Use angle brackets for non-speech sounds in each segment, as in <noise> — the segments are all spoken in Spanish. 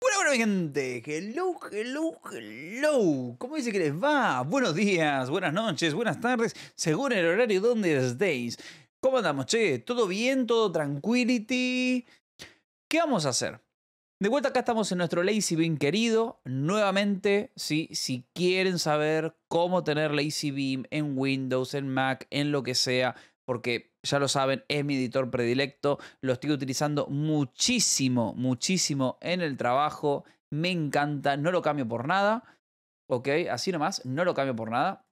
Bueno, bueno, gente. Hello, hello, hello. ¿Cómo dice que les va? Buenos días, buenas noches, buenas tardes, según el horario donde estéis. ¿Cómo andamos, che? ¿Todo bien? ¿Todo tranquility? ¿Qué vamos a hacer? De vuelta acá estamos en nuestro Lazy Beam querido. Nuevamente, si quieren saber cómo tener Lazy Beam en Windows, en Mac, en lo que sea, porque ya lo saben, es mi editor predilecto, lo estoy utilizando muchísimo, muchísimo en el trabajo, me encanta, no lo cambio por nada, ¿ok? Así nomás, no lo cambio por nada.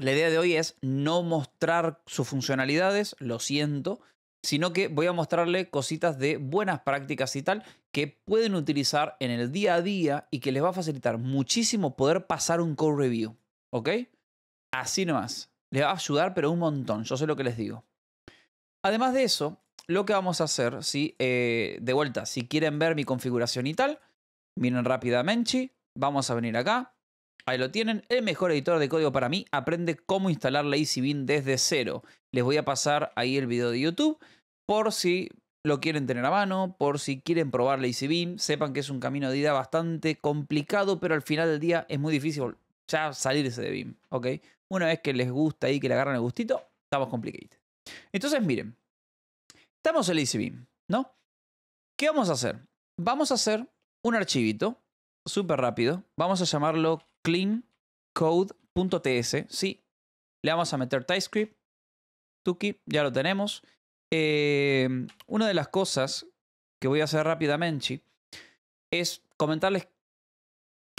La idea de hoy es no mostrar sus funcionalidades, lo siento, sino que voy a mostrarle cositas de buenas prácticas y tal que pueden utilizar en el día a día y que les va a facilitar muchísimo poder pasar un code review, ¿ok? Así nomás, les va a ayudar pero un montón, yo sé lo que les digo. Además de eso, lo que vamos a hacer, ¿sí? Eh, de vuelta, si quieren ver mi configuración y tal, miren rápidamente, vamos a venir acá, ahí lo tienen, el mejor editor de código para mí, aprende cómo instalar EasyBeam desde cero. Les voy a pasar ahí el video de YouTube, por si lo quieren tener a mano, por si quieren probar la EasyBeam, sepan que es un camino de ida bastante complicado, pero al final del día es muy difícil ya salirse de BIM, ¿ok? Una vez que les gusta y que le agarran el gustito, estamos complicated. Entonces, miren, estamos en el ECB, ¿no? ¿Qué vamos a hacer? Vamos a hacer un archivito súper rápido. Vamos a llamarlo cleancode.ts, ¿sí? Le vamos a meter TypeScript, Tuki, ya lo tenemos. Em, una de las cosas que voy a hacer rápidamente es comentarles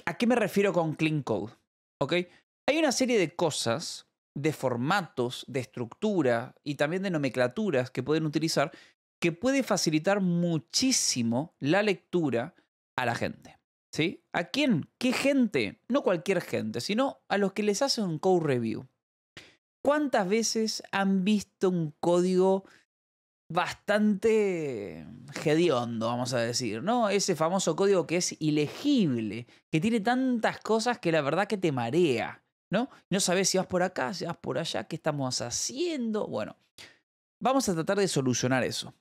a qué me refiero con clean code, ¿ok? Hay una serie de cosas de formatos, de estructura y también de nomenclaturas que pueden utilizar que puede facilitar muchísimo la lectura a la gente. ¿Sí? ¿A quién? ¿Qué gente? No cualquier gente, sino a los que les hacen un code review. ¿Cuántas veces han visto un código bastante hediondo, vamos a decir, ¿no? Ese famoso código que es ilegible, que tiene tantas cosas que la verdad que te marea. ¿no? No sabes si vas por acá, si vas por allá, qué estamos haciendo. Bueno, vamos a tratar de solucionar eso.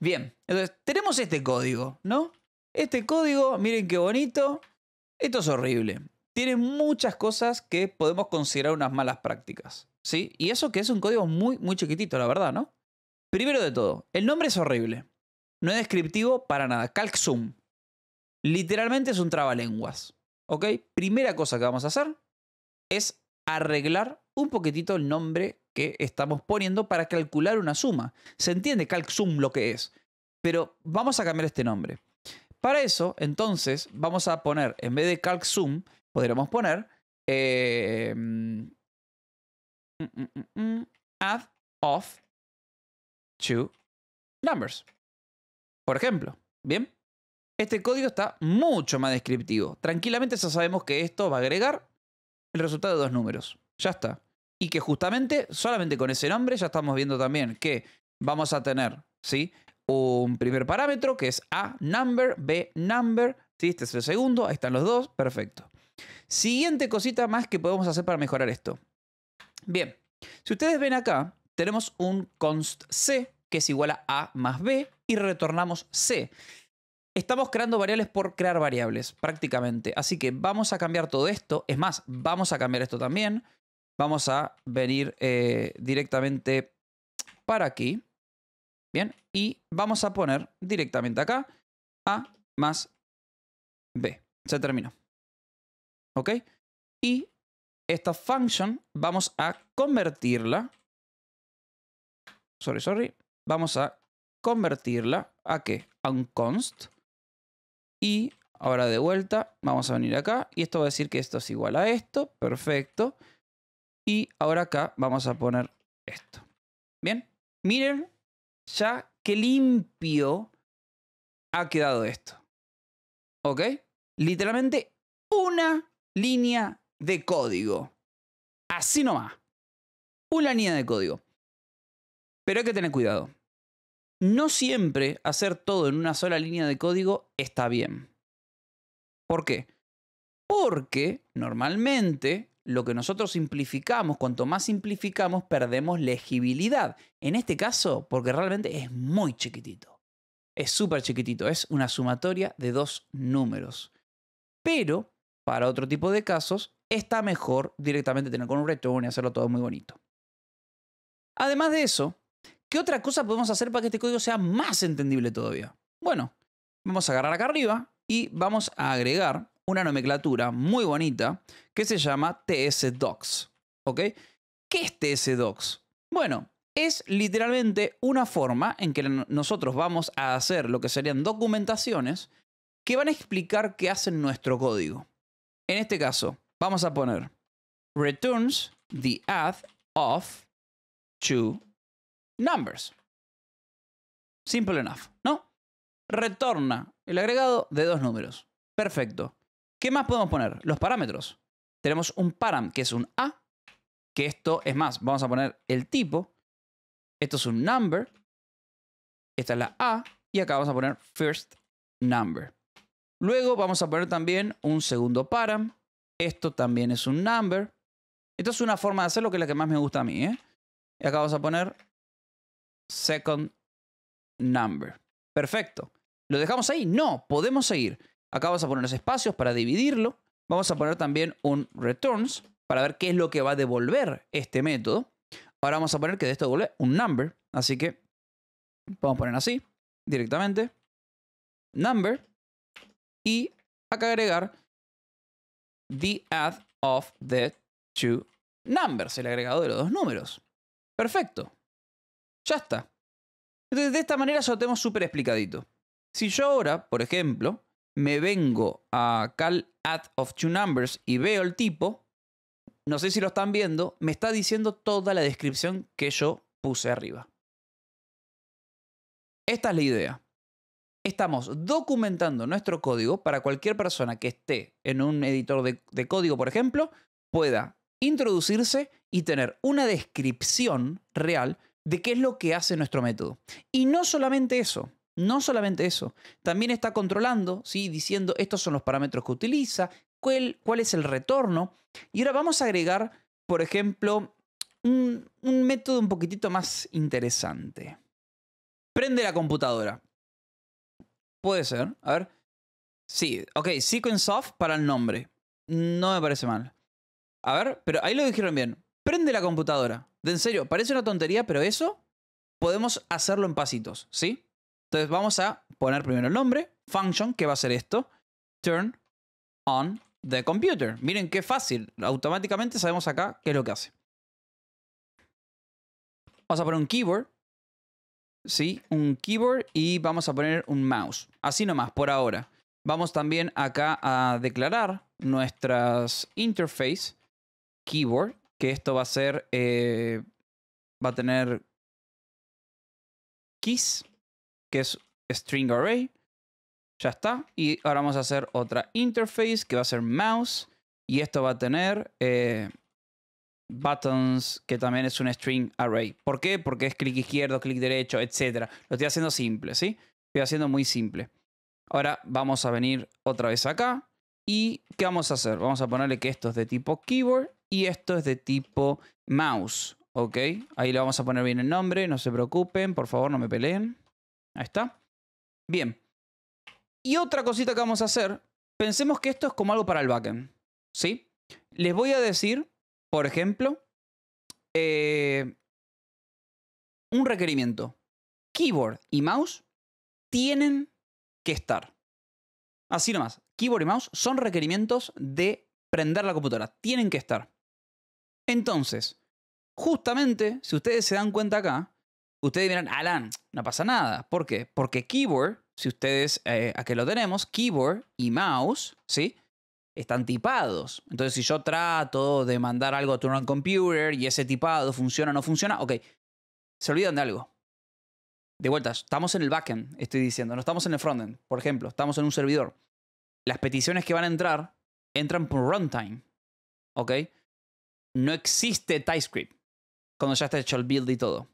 Bien, entonces tenemos este código, ¿no? Este código, miren qué bonito. Esto es horrible. Tiene muchas cosas que podemos considerar unas malas prácticas, ¿sí? Y eso que es un código muy, muy chiquitito, la verdad, ¿no? Primero de todo, el nombre es horrible. No es descriptivo para nada. calcsum Literalmente es un trabalenguas. ¿Ok? Primera cosa que vamos a hacer, es arreglar un poquitito el nombre que estamos poniendo para calcular una suma. Se entiende CalcSum lo que es, pero vamos a cambiar este nombre. Para eso, entonces, vamos a poner, en vez de CalcSum, podríamos poner eh, mm, mm, mm, add of two numbers. Por ejemplo, ¿bien? Este código está mucho más descriptivo. Tranquilamente ya sabemos que esto va a agregar el resultado de dos números. Ya está. Y que justamente, solamente con ese nombre, ya estamos viendo también que vamos a tener, ¿sí? Un primer parámetro que es A number, B number, ¿sí? Este es el segundo, ahí están los dos, perfecto. Siguiente cosita más que podemos hacer para mejorar esto. Bien, si ustedes ven acá, tenemos un const C que es igual a A más B y retornamos C. Estamos creando variables por crear variables, prácticamente. Así que vamos a cambiar todo esto. Es más, vamos a cambiar esto también. Vamos a venir eh, directamente para aquí. Bien, y vamos a poner directamente acá A más B. Se terminó. ¿Ok? Y esta function vamos a convertirla. Sorry, sorry. Vamos a convertirla a qué? A un const y ahora de vuelta, vamos a venir acá. Y esto va a decir que esto es igual a esto. Perfecto. Y ahora acá vamos a poner esto. Bien. Miren ya qué limpio ha quedado esto. ¿Ok? Literalmente una línea de código. Así nomás. Una línea de código. Pero hay que tener cuidado. No siempre hacer todo en una sola línea de código está bien. ¿Por qué? Porque normalmente lo que nosotros simplificamos, cuanto más simplificamos, perdemos legibilidad. En este caso, porque realmente es muy chiquitito. Es súper chiquitito, es una sumatoria de dos números. Pero, para otro tipo de casos, está mejor directamente tener con un return y hacerlo todo muy bonito. Además de eso, ¿Qué otra cosa podemos hacer para que este código sea más entendible todavía? Bueno, vamos a agarrar acá arriba y vamos a agregar una nomenclatura muy bonita que se llama TSDocs. ¿Ok? ¿Qué es TSDocs? Bueno, es literalmente una forma en que nosotros vamos a hacer lo que serían documentaciones que van a explicar qué hacen nuestro código. En este caso, vamos a poner returns the add of to numbers. Simple enough, ¿no? Retorna el agregado de dos números. Perfecto. ¿Qué más podemos poner? Los parámetros. Tenemos un param que es un A, que esto es más, vamos a poner el tipo. Esto es un number. Esta es la A y acá vamos a poner first number. Luego vamos a poner también un segundo param. Esto también es un number. Esto es una forma de hacerlo que es la que más me gusta a mí. Y ¿eh? acá vamos a poner second number. Perfecto. ¿Lo dejamos ahí? No, podemos seguir. Acá vamos a poner los espacios para dividirlo. Vamos a poner también un returns para ver qué es lo que va a devolver este método. Ahora vamos a poner que de esto devuelve un number. Así que vamos a poner así directamente. Number. Y acá agregar the add of the two numbers, el agregado de los dos números. Perfecto. Ya está. de esta manera ya lo tenemos súper explicadito. Si yo ahora, por ejemplo, me vengo a call add of two numbers y veo el tipo, no sé si lo están viendo, me está diciendo toda la descripción que yo puse arriba. Esta es la idea. Estamos documentando nuestro código para cualquier persona que esté en un editor de código, por ejemplo, pueda introducirse y tener una descripción real de qué es lo que hace nuestro método. Y no solamente eso, no solamente eso, también está controlando, ¿sí? diciendo estos son los parámetros que utiliza, cuál, cuál es el retorno. Y ahora vamos a agregar, por ejemplo, un, método un poquitito más interesante. Prende la computadora. Puede ser, a ver. Sí, ok, sequence para el nombre. No me parece mal. A ver, pero ahí lo dijeron bien prende la computadora. De en serio, parece una tontería, pero eso podemos hacerlo en pasitos, ¿sí? Entonces vamos a poner primero el nombre, function, que va a ser esto, turn on the computer. Miren qué fácil, automáticamente sabemos acá qué es lo que hace. Vamos a poner un keyboard, ¿sí? Un keyboard y vamos a poner un mouse, así nomás, por ahora. Vamos también acá a declarar nuestras interface, keyboard que esto va a ser. Eh, va a tener keys, que es string array. Ya está. Y ahora vamos a hacer otra interface que va a ser mouse. Y esto va a tener eh, buttons, que también es un string array. ¿Por qué? Porque es clic izquierdo, clic derecho, etc. Lo estoy haciendo simple, ¿sí? Estoy haciendo muy simple. Ahora vamos a venir otra vez acá. ¿Y qué vamos a hacer? Vamos a ponerle que esto es de tipo keyboard y esto es de tipo mouse, ¿ok? Ahí le vamos a poner bien el nombre, no se preocupen, por favor no me peleen. Ahí está. Bien. Y otra cosita que vamos a hacer, pensemos que esto es como algo para el backend, ¿sí? Les voy a decir, por ejemplo, eh, un requerimiento. Keyboard y mouse tienen que estar. Así nomás, keyboard y mouse son requerimientos de prender la computadora. Tienen que estar. Entonces, justamente, si ustedes se dan cuenta acá, ustedes dirán, Alan, no pasa nada. ¿Por qué? Porque keyboard, si ustedes, eh, aquí lo tenemos, keyboard y mouse, ¿sí? Están tipados. Entonces, si yo trato de mandar algo a Turn on Computer y ese tipado funciona o no funciona, ok, se olvidan de algo. De vuelta, estamos en el backend, estoy diciendo, no estamos en el frontend. Por ejemplo, estamos en un servidor. Las peticiones que van a entrar entran por runtime. ¿Ok? no existe TypeScript cuando ya está hecho el build y todo.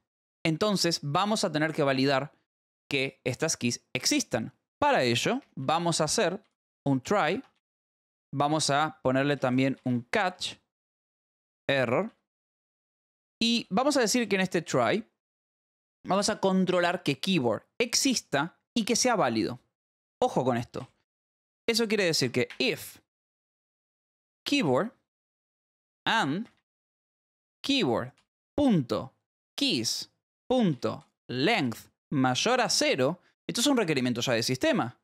Entonces vamos a tener que validar que estas keys existan. Para ello vamos a hacer un try, vamos a ponerle también un catch, error, y vamos a decir que en este try vamos a controlar que keyboard exista y que sea válido. Ojo con esto. Eso quiere decir que if keyboard and keyboard.keys.length mayor a cero, esto es un requerimiento ya de sistema.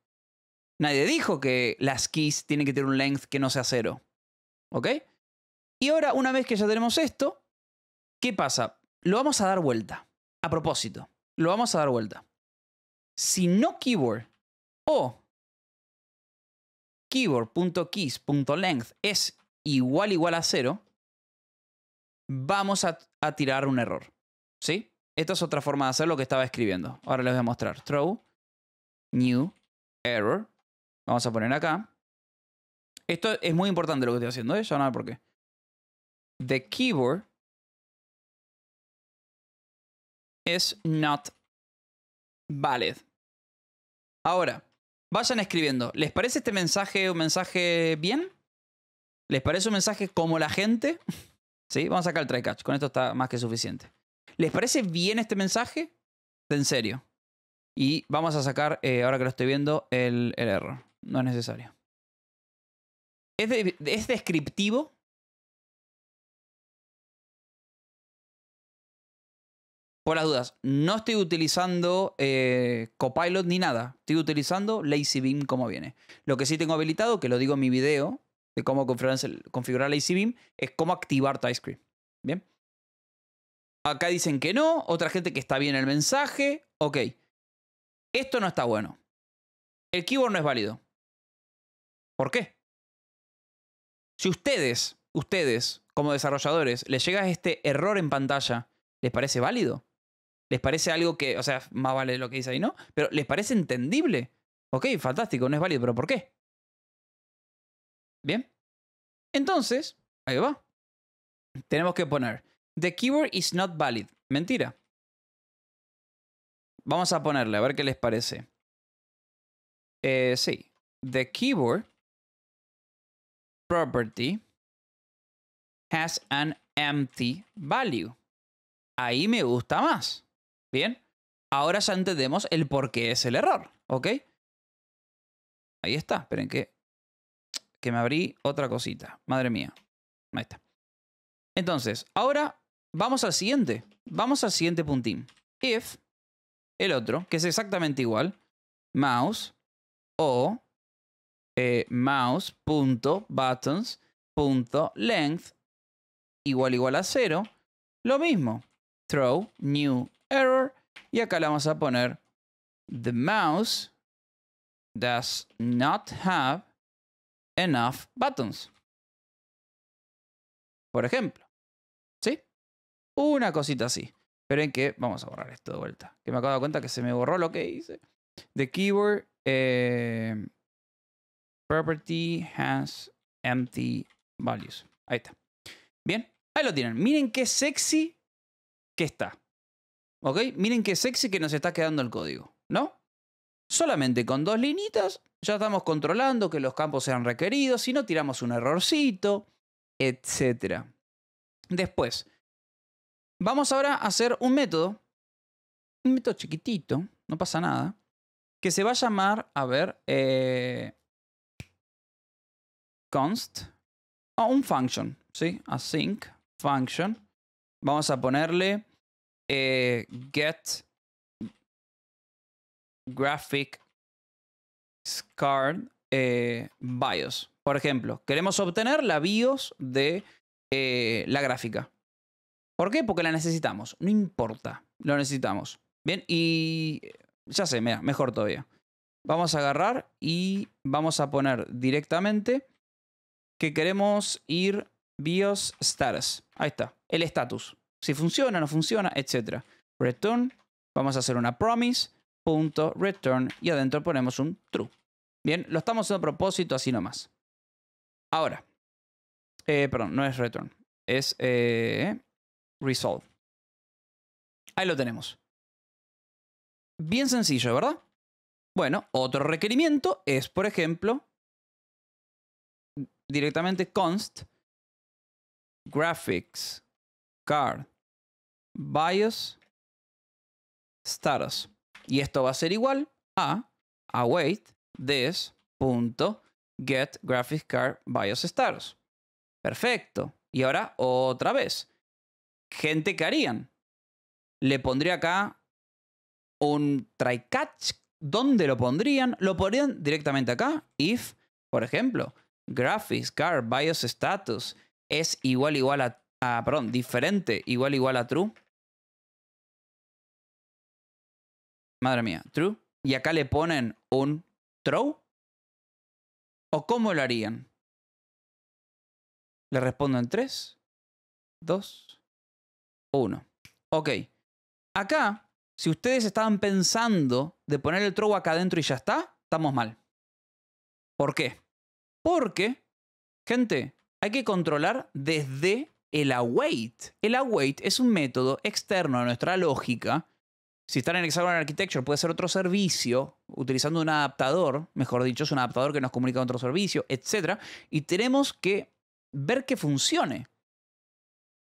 Nadie dijo que las keys tienen que tener un length que no sea cero. ¿Ok? Y ahora, una vez que ya tenemos esto, ¿qué pasa? Lo vamos a dar vuelta. A propósito, lo vamos a dar vuelta. Si no keyboard o keyboard.keys.length es igual igual a cero, vamos a, tirar un error. ¿Sí? Esta es otra forma de hacer lo que estaba escribiendo. Ahora les voy a mostrar. Throw, new, error. Vamos a poner acá. Esto es muy importante lo que estoy haciendo, ¿eh? Ya no ver por qué. The keyboard is not valid. Ahora, vayan escribiendo. ¿Les parece este mensaje un mensaje bien? ¿Les parece un mensaje como la gente? Vamos a sacar el try catch. Con esto está más que suficiente. ¿Les parece bien este mensaje? De en serio. Y vamos a sacar, eh, ahora que lo estoy viendo, el, error. No es necesario. Es, descriptivo. Por las dudas, no estoy utilizando eh, Copilot ni nada. Estoy utilizando LazyBeam como viene. Lo que sí tengo habilitado, que lo digo en mi video, de cómo configurar la ICBIM, e es cómo activar TypeScript. Bien. Acá dicen que no, otra gente que está bien el mensaje. Ok. Esto no está bueno. El keyword no es válido. ¿Por qué? Si ustedes, ustedes, como desarrolladores, les llega este error en pantalla, ¿les parece válido? ¿Les parece algo que, o sea, más vale lo que dice ahí, ¿no? Pero ¿les parece entendible? Ok, fantástico, no es válido, pero ¿por qué? Bien. Entonces, ahí va. Tenemos que poner, the keyboard is not valid. Mentira. Vamos a ponerle, a ver qué les parece. Eh, sí, the keyboard property has an empty value. Ahí me gusta más. Bien, ahora ya entendemos el por qué es el error, ¿ok? Ahí está, esperen que que me abrí otra cosita. Madre mía. Ahí está. Entonces, ahora vamos al siguiente. Vamos al siguiente puntín. If, el otro, que es exactamente igual, mouse o eh, mouse.buttons.length igual igual a cero. Lo mismo. Throw, new error. Y acá le vamos a poner the mouse does not have enough buttons. Por ejemplo. ¿Sí? Una cosita así. Pero en que, vamos a borrar esto de vuelta. Que me acabo de dar cuenta que se me borró lo que hice. The keyword eh, property has empty values. Ahí está. Bien, ahí lo tienen. Miren qué sexy que está. ¿Ok? Miren qué sexy que nos está quedando el código. ¿No? Solamente con dos linitas ya estamos controlando que los campos sean requeridos, si no tiramos un errorcito, etc. Después, vamos ahora a hacer un método, un método chiquitito, no pasa nada, que se va a llamar, a ver, eh, const, o ah, un function, ¿sí? Async function. Vamos a ponerle eh, get Graphic Card eh, BIOS. Por ejemplo, queremos obtener la BIOS de eh, la gráfica. ¿Por qué? Porque la necesitamos. No importa, lo necesitamos. Bien, y eh, ya sé, mira, mejor todavía. Vamos a agarrar y vamos a poner directamente que queremos ir BIOS status. Ahí está, el status. Si funciona, no funciona, etc. Return, vamos a hacer una promise Punto return y adentro ponemos un true. Bien, lo estamos haciendo a propósito así nomás. Ahora, eh, perdón, no es return, es eh, resolve. Ahí lo tenemos. Bien sencillo, ¿verdad? Bueno, otro requerimiento es, por ejemplo, directamente const graphics card bios status. Y esto va a ser igual a await this Perfecto. Y ahora otra vez. Gente qué harían. Le pondría acá un try catch. ¿Dónde lo pondrían? Lo pondrían directamente acá. If, por ejemplo, GraphicsCardBiosStatus es igual igual a, a perdón, diferente igual igual a true. Madre mía, true. Y acá le ponen un throw. ¿O cómo lo harían? Le respondo en 3, 2, 1. Ok. Acá, si ustedes estaban pensando de poner el throw acá adentro y ya está, estamos mal. ¿Por qué? Porque, gente, hay que controlar desde el await. El await es un método externo a nuestra lógica si están en Hexagonal Architecture, puede ser otro servicio utilizando un adaptador, mejor dicho, es un adaptador que nos comunica otro servicio, etc. Y tenemos que ver que funcione.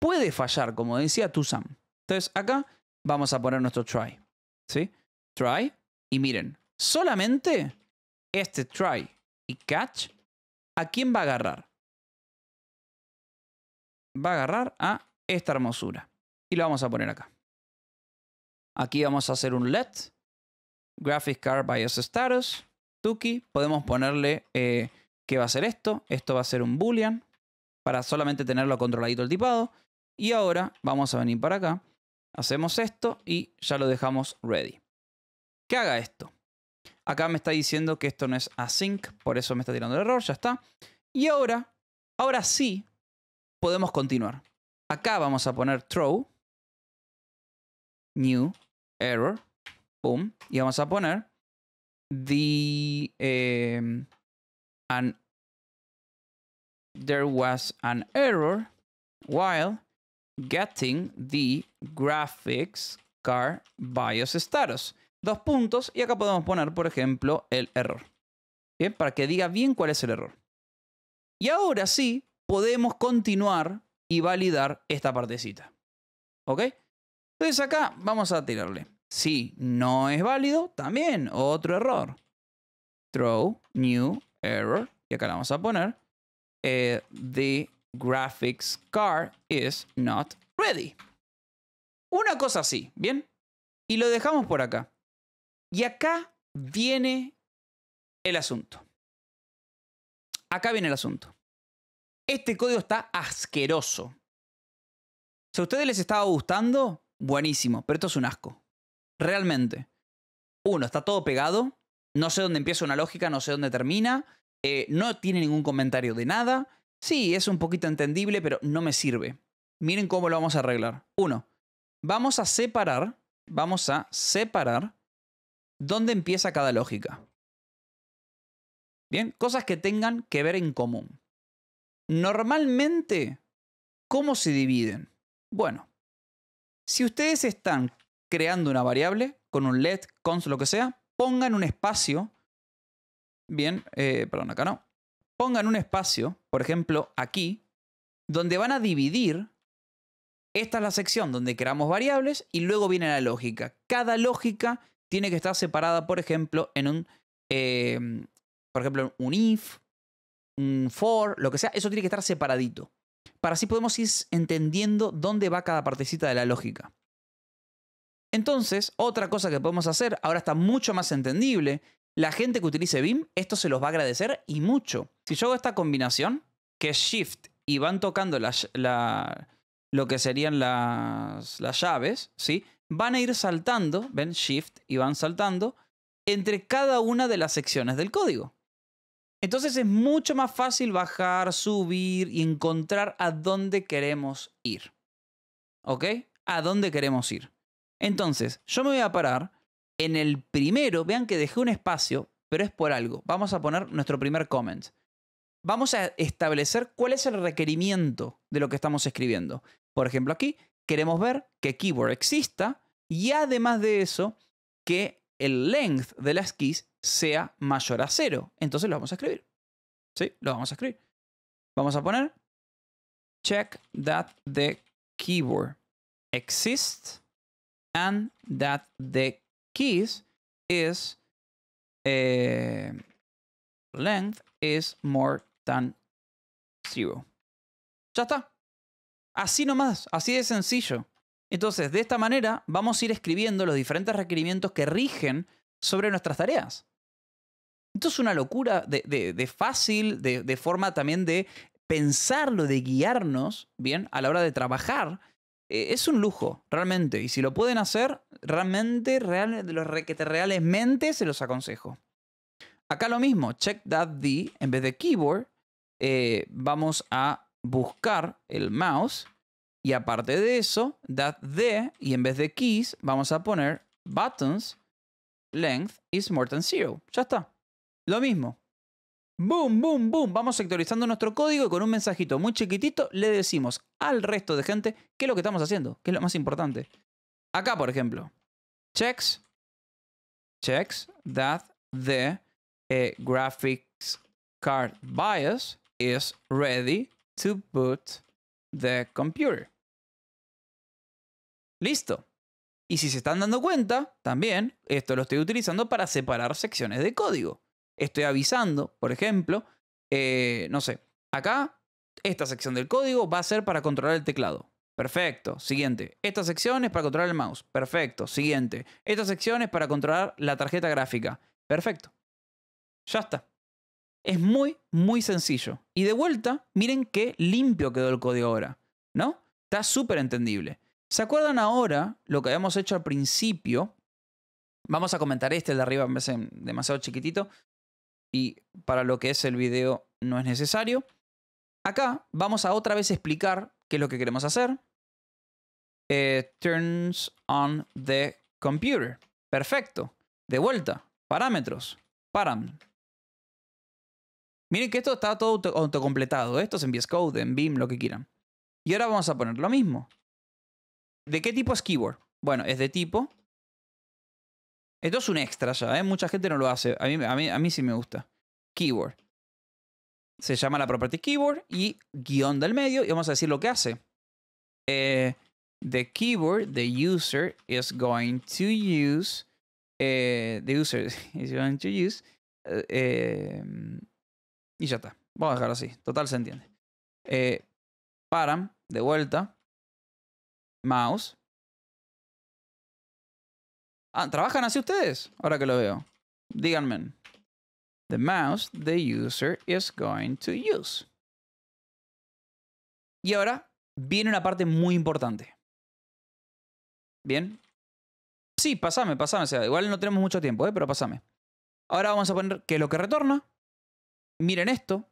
Puede fallar, como decía Tusam. Entonces, acá vamos a poner nuestro try. ¿Sí? Try. Y miren, solamente este try y catch, ¿a quién va a agarrar? Va a agarrar a esta hermosura. Y lo vamos a poner acá. Aquí vamos a hacer un let. Graphic Card BIOS Status. Tuki. Podemos ponerle eh, que va a ser esto. Esto va a ser un boolean. Para solamente tenerlo controladito el tipado. Y ahora vamos a venir para acá. Hacemos esto y ya lo dejamos ready. ¿Qué haga esto. Acá me está diciendo que esto no es async. Por eso me está tirando el error. Ya está. Y ahora, ahora sí, podemos continuar. Acá vamos a poner throw. New error, boom, y vamos a poner the em, there was an error while getting the graphics car BIOS status. Dos puntos y acá podemos poner, por ejemplo, el error. ¿Bien? Para que diga bien cuál es el error. Y ahora sí, podemos continuar y validar esta partecita. ¿Ok? Entonces acá vamos a tirarle. Si no es válido, también otro error. Throw new error. Y acá le vamos a poner. Eh, the graphics card is not ready. Una cosa así, ¿bien? Y lo dejamos por acá. Y acá viene el asunto. Acá viene el asunto. Este código está asqueroso. Si a ustedes les estaba gustando, buenísimo, pero esto es un asco realmente, uno, está todo pegado, no sé dónde empieza una lógica, no sé dónde termina, eh, no tiene ningún comentario de nada, sí, es un poquito entendible, pero no me sirve. Miren cómo lo vamos a arreglar. Uno, vamos a separar, vamos a separar dónde empieza cada lógica. Bien, cosas que tengan que ver en común. Normalmente, ¿cómo se dividen? Bueno, si ustedes están creando una variable con un let, const, lo que sea, pongan un espacio, bien, eh, perdón, acá no, pongan un espacio, por ejemplo, aquí, donde van a dividir, esta es la sección donde creamos variables y luego viene la lógica. Cada lógica tiene que estar separada, por ejemplo, en un, eh, por ejemplo, un if, un for, lo que sea, eso tiene que estar separadito. Para así podemos ir entendiendo dónde va cada partecita de la lógica. Entonces, otra cosa que podemos hacer, ahora está mucho más entendible, la gente que utilice BIM, esto se los va a agradecer y mucho. Si yo hago esta combinación, que es Shift y van tocando lo que serían las, llaves, ¿sí? van a ir saltando, ven, Shift y van saltando entre cada una de las secciones del código. Entonces es mucho más fácil bajar, subir y encontrar a dónde queremos ir. ¿Ok? A dónde queremos ir. Entonces, yo me voy a parar en el primero, vean que dejé un espacio, pero es por algo. Vamos a poner nuestro primer comment. Vamos a establecer cuál es el requerimiento de lo que estamos escribiendo. Por ejemplo, aquí queremos ver que keyboard exista y además de eso, que el length de las keys sea mayor a cero. Entonces lo vamos a escribir. ¿Sí? Lo vamos a escribir. Vamos a poner check that the keyboard exists and that the keys is eh, length is more than zero. Ya está. Así nomás, así de sencillo. Entonces, de esta manera vamos a ir escribiendo los diferentes requerimientos que rigen sobre nuestras tareas. Esto es una locura de, fácil, de, de, forma también de pensarlo, de guiarnos, bien, a la hora de trabajar eh, es un lujo, realmente. Y si lo pueden hacer, realmente, de los realmente se los aconsejo. Acá lo mismo, check that D, en vez de keyboard, eh, vamos a buscar el mouse. Y aparte de eso, that D, y en vez de keys, vamos a poner buttons, length is more than zero. Ya está. Lo mismo. Boom, boom, boom. Vamos sectorizando nuestro código y con un mensajito muy chiquitito le decimos al resto de gente qué es lo que estamos haciendo, qué es lo más importante. Acá, por ejemplo, checks, checks that the eh, graphics card bias is ready to boot the computer. Listo. Y si se están dando cuenta, también esto lo estoy utilizando para separar secciones de código estoy avisando, por ejemplo, eh, no sé, acá esta sección del código va a ser para controlar el teclado. Perfecto, siguiente. Esta sección es para controlar el mouse. Perfecto, siguiente. Esta sección es para controlar la tarjeta gráfica. Perfecto. Ya está. Es muy, muy sencillo. Y de vuelta, miren qué limpio quedó el código ahora. ¿No? Está súper entendible. ¿Se acuerdan ahora lo que habíamos hecho al principio? Vamos a comentar este, de arriba me parece demasiado chiquitito y para lo que es el video no es necesario. Acá vamos a otra vez explicar qué es lo que queremos hacer. Eh, turns on the computer. Perfecto. De vuelta. Parámetros. Param. Miren que esto está todo autocompletado. Esto es en VS Code, en Vim, lo que quieran. Y ahora vamos a poner lo mismo. ¿De qué tipo es Keyboard? Bueno, es de tipo esto es un extra ya, ¿eh? Mucha gente no lo hace. A mí, a mí, sí me gusta. Keyboard. Se llama la property keyboard. y guión del medio y vamos a decir lo que hace. Eh, the keyboard the user is going to use. Eh, the user <laughs> is going to use. y ya está. Vamos a dejarlo así. Total se entiende. param, de vuelta. Mouse. Ah, ¿trabajan así ustedes? Ahora que lo veo. Díganme. The mouse the user is going to use. Y ahora viene una parte muy importante. ¿Bien? Sí, pasame, pasame. sea, igual no tenemos mucho tiempo, ¿eh? pero pasame. Ahora vamos a poner que lo que retorna. Miren esto.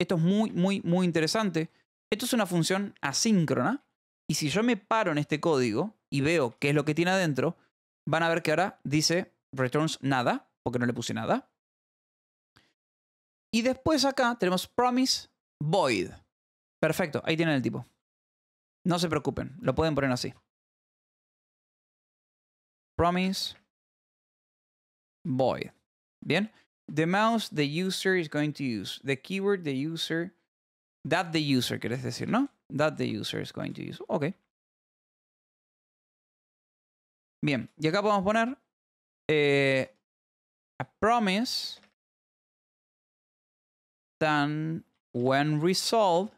Esto es muy, muy, muy interesante. Esto es una función asíncrona. Y si yo me paro en este código y veo qué es lo que tiene adentro, van a ver que ahora dice returns nada, porque no le puse nada. Y después acá tenemos promise void. Perfecto, ahí tienen el tipo. No se preocupen, lo pueden poner así. Promise void. Bien. The mouse the user is going to use. The keyword the user. That the user, querés decir, ¿no? That the user is going to use. Ok. Bien, y acá podemos poner eh, a promise then when resolved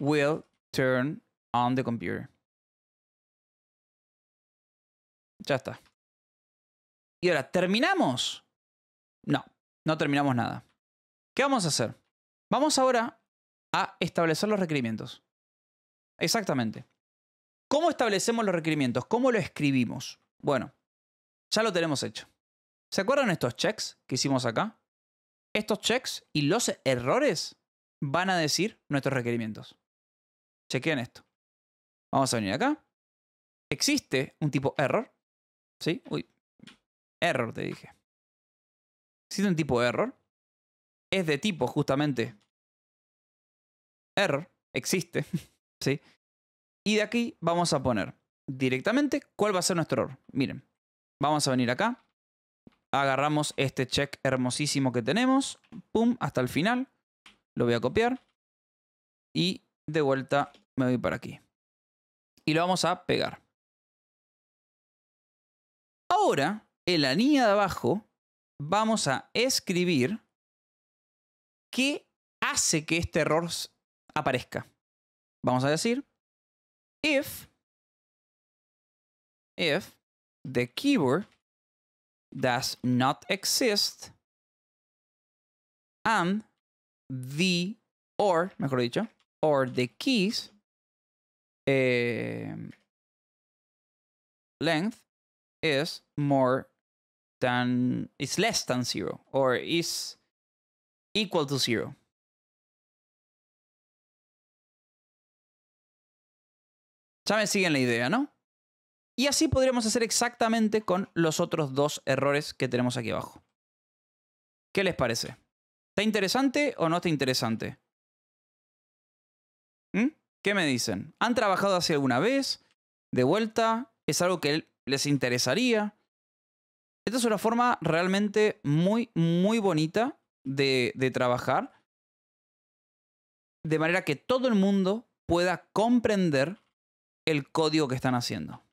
will turn on the computer. Ya está. Y ahora, ¿terminamos? No, no terminamos nada. ¿Qué vamos a hacer? Vamos ahora a establecer los requerimientos. Exactamente. ¿Cómo establecemos los requerimientos? ¿Cómo lo escribimos? Bueno, ya lo tenemos hecho. ¿Se acuerdan estos checks que hicimos acá? Estos checks y los errores van a decir nuestros requerimientos. Chequen esto. Vamos a venir acá. Existe un tipo error. ¿Sí? Uy. Error, te dije. Existe un tipo error. Es de tipo justamente error. Existe. <laughs> ¿Sí? Y de aquí vamos a poner directamente cuál va a ser nuestro error. Miren, vamos a venir acá. Agarramos este check hermosísimo que tenemos. Pum, hasta el final. Lo voy a copiar. Y de vuelta me voy para aquí. Y lo vamos a pegar. Ahora, en la línea de abajo, vamos a escribir qué hace que este error aparezca. Vamos a decir, if if the keyword does not exist and the or, mejor dicho, or the keys eh, length is more than is less than zero or is equal to zero. Ya me siguen la idea, ¿no? Y así podríamos hacer exactamente con los otros dos errores que tenemos aquí abajo. ¿Qué les parece? ¿Está interesante o no está interesante? ¿Mm? ¿Qué me dicen? ¿Han trabajado así alguna vez? ¿De vuelta? ¿Es algo que les interesaría? Esta es una forma realmente muy, muy bonita de trabajar. De manera que todo el mundo pueda comprender el código que están haciendo.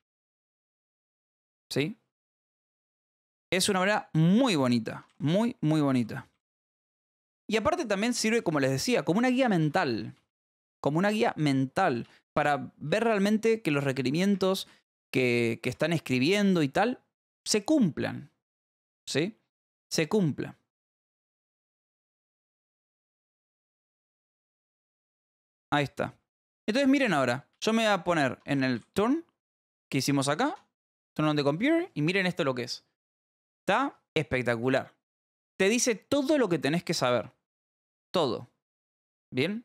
¿Sí? Es una obra muy bonita, muy, muy bonita. Y aparte también sirve, como les decía, como una guía mental, como una guía mental para ver realmente que los requerimientos que, que están escribiendo y tal se cumplan. ¿Sí? Se cumplan. Ahí está. Entonces miren ahora, yo me voy a poner en el turn que hicimos acá Turn on computer y miren esto lo que es. Está espectacular. Te dice todo lo que tenés que saber. Todo. ¿Bien?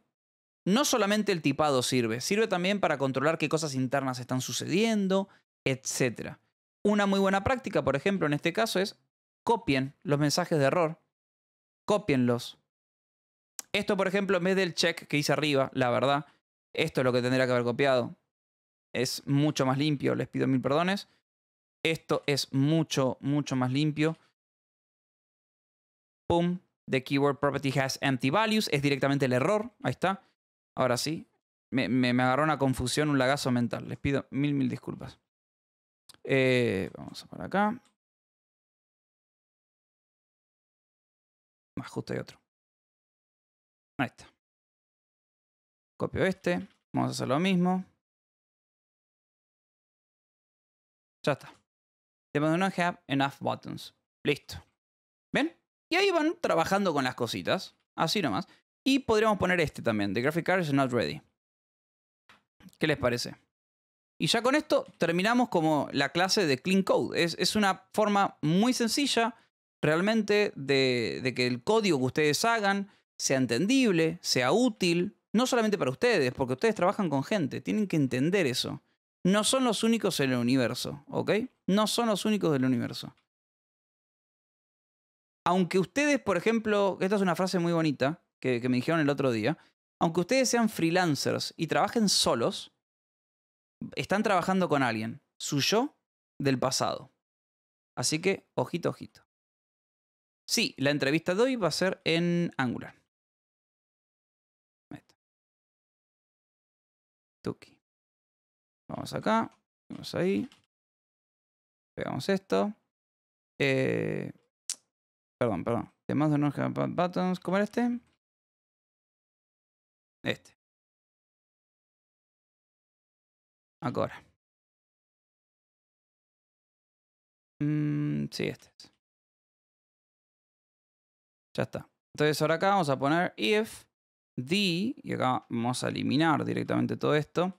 No solamente el tipado sirve, sirve también para controlar qué cosas internas están sucediendo, etc. Una muy buena práctica, por ejemplo, en este caso es copien los mensajes de error. Copienlos. Esto, por ejemplo, en vez del check que hice arriba, la verdad, esto es lo que tendría que haber copiado. Es mucho más limpio, les pido mil perdones. Esto es mucho, mucho más limpio. Pum, the keyword property has empty values. Es directamente el error. Ahí está. Ahora sí. Me, agarró una confusión, un lagazo mental. Les pido mil, mil disculpas. Eh, vamos a por acá. Más ah, justo hay otro. Ahí está. Copio este. Vamos a hacer lo mismo. Ya está que no have enough buttons. Listo. ¿Ven? Y ahí van trabajando con las cositas. Así nomás. Y podríamos poner este también. The graphic card is not ready. ¿Qué les parece? Y ya con esto terminamos como la clase de Clean Code. Es, una forma muy sencilla realmente de, que el código que ustedes hagan sea entendible, sea útil, no solamente para ustedes, porque ustedes trabajan con gente, tienen que entender eso. No son los únicos en el universo, ¿ok? no son los únicos del universo. Aunque ustedes, por ejemplo, esta es una frase muy bonita que, me dijeron el otro día, aunque ustedes sean freelancers y trabajen solos, están trabajando con alguien, su yo del pasado. Así que, ojito, ojito. Sí, la entrevista de hoy va a ser en Angular. Tuki. Vamos acá, vamos ahí. Pegamos esto. Eh, ...perdón, perdón, perdón. más de unos buttons. ¿Cómo era este? Este. Ahora. Mm, sí, este Ya está. Entonces ahora acá vamos a poner if the, y acá vamos a eliminar directamente todo esto,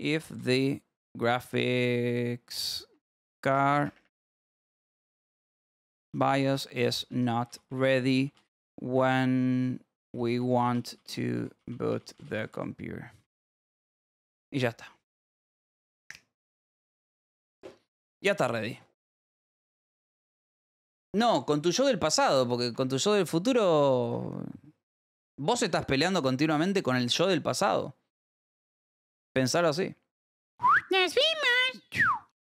if the graphics car BIOS is not ready when we want to boot the computer. Y ya está. Ya está ready. No, con tu yo del pasado, porque con tu yo del futuro. Vos estás peleando continuamente con el yo del pasado. pensar así.